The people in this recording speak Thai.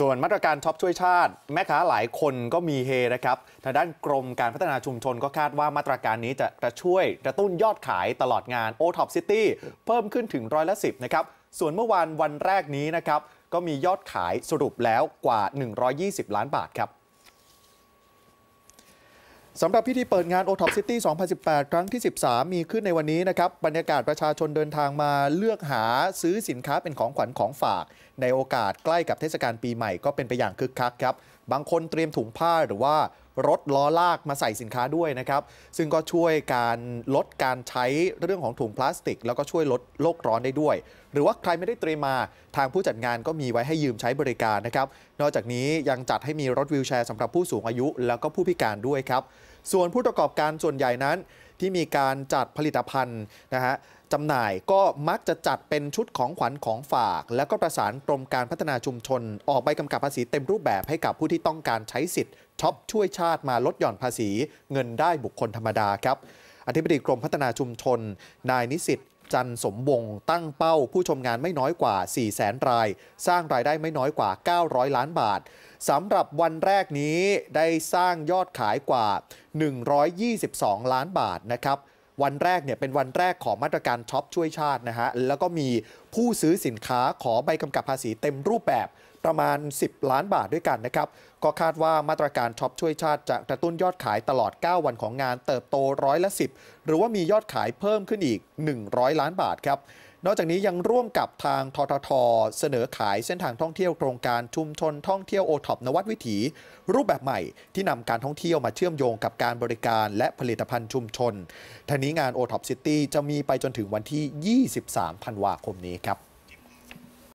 ส่วนมาตรการช็อปช่วยชาติ แม่ค้าหลายคนก็มีเฮนะครับทางด้านกรมการพัฒนาชุมชนก็คาดว่ามาตรการนี้จะจะช่วยกระตุ้นยอดขายตลอดงานโอท็อปซิตี้เพิ่มขึ้นถึงร้อยละสิบนะครับ ส่วนเมื่อวานวันแรกนี้นะครับ ก็มียอดขายสรุปแล้วกว่า 120 ล้านบาทครับสำหรับพิธีเปิดงาน o t o p City 2018 ครั้งที่ 13 มีขึ้นในวันนี้นะครับบรรยากาศประชาชนเดินทางมาเลือกหาซื้อสินค้าเป็นของขวัญของฝาก ในโอกาสใกล้กับเทศกาลปีใหม่ก็เป็นไปอย่างคึกคักครับบางคนเตรียมถุงผ้าหรือว่ารถล้อลากมาใส่สินค้าด้วยนะครับ ซึ่งก็ช่วยการลดการใช้เรื่องของถุงพลาสติก แล้วก็ช่วยลดโลกร้อนได้ด้วย หรือว่าใครไม่ได้เตรียมมาทางผู้จัดงานก็มีไว้ให้ยืมใช้บริการนะครับนอกจากนี้ยังจัดให้มีรถวิวแชร์สำหรับผู้สูงอายุแล้วก็ผู้พิการด้วยครับ ส่วนผู้ประกอบการส่วนใหญ่นั้นที่มีการจัดผลิตภัณฑ์นะฮะจำหน่ายก็มักจะจัดเป็นชุดของขวัญของฝาก แล้วก็ประสานกรมการพัฒนาชุมชน ออกใบกำกับภาษีเต็มรูปแบบให้กับผู้ที่ต้องการใช้สิทธิ์ช็อปช่วยชาติมาลดหย่อนภาษีเงินได้บุคคลธรรมดาครับ อธิบดีกรมพัฒนาชุมชน นายนิสิตจันสมวงตั้งเป้าผู้ชมงานไม่น้อยกว่า 4 0 0แสนราย สร้างรายได้ไม่น้อยกว่า 900 ล้านบาทสำหรับวันแรกนี้ได้สร้างยอดขายกว่า 122 ล้านบาทนะครับวันแรกเนี่ย เป็นวันแรกของมาตรการช็อปช่วยชาตินะฮะ แล้วก็มีผู้ซื้อสินค้าขอใบกำกับภาษีเต็มรูปแบบประมาณ 10 ล้านบาทด้วยกันนะครับก็คาดว่ามาตรการช็อปช่วยชาติจะกระตุ้นยอดขายตลอด 9 วันของงานเติบโตร้อยละ 10หรือว่ามียอดขายเพิ่มขึ้นอีก 100 ล้านบาทครับ นอกจากนี้ยังร่วมกับทางททท เสนอขายเส้นทางท่องเที่ยวโครงการชุมชน ท่องเที่ยวโอท็อปนวัดวิถี รูปแบบใหม่ที่นำการท่องเที่ยวมาเชื่อมโยงกับการบริการและผลิตภัณฑ์ชุมชนทนี้งานโอท็อปซิตี้จะมีไปจนถึงวันที่23ธันวาคมนี้ครับ